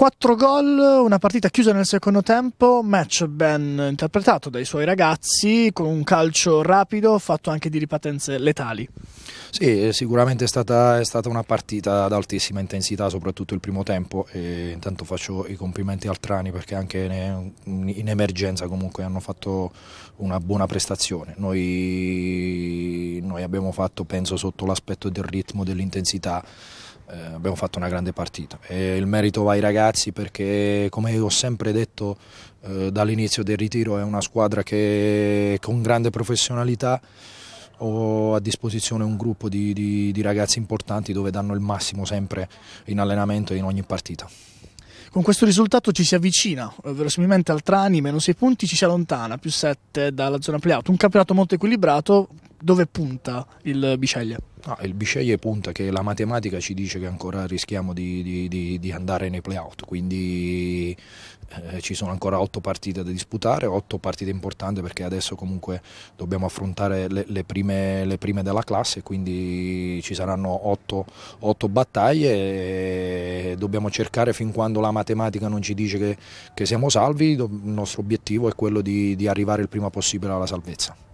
4 gol, una partita chiusa nel secondo tempo, match ben interpretato dai suoi ragazzi, con un calcio rapido fatto anche di ripatenze letali. Sì, eh, sicuramente è stata, è stata una partita ad altissima intensità, soprattutto il primo tempo. E intanto faccio i complimenti al Trani perché anche in emergenza comunque hanno fatto una buona prestazione. Noi, noi abbiamo fatto, penso, sotto l'aspetto del ritmo, dell'intensità eh, abbiamo fatto una grande partita e il merito va ai ragazzi perché come ho sempre detto eh, dall'inizio del ritiro è una squadra che con grande professionalità ho a disposizione un gruppo di, di, di ragazzi importanti dove danno il massimo sempre in allenamento e in ogni partita. Con questo risultato ci si avvicina eh, verosimilmente al Trani, meno 6 punti, ci si allontana, più 7 dalla zona playout. Un campionato molto equilibrato, dove punta il Biceglie? No, ah, il Biceglie punta che la matematica ci dice che ancora rischiamo di, di, di, di andare nei playout, quindi eh, ci sono ancora otto partite da disputare, otto partite importanti perché adesso comunque dobbiamo affrontare le, le, prime, le prime, della classe, quindi ci saranno otto, otto, battaglie e dobbiamo cercare fin quando la matematica non ci dice che, che siamo salvi, il nostro obiettivo è quello di arrivare il prima possibile alla salvezza.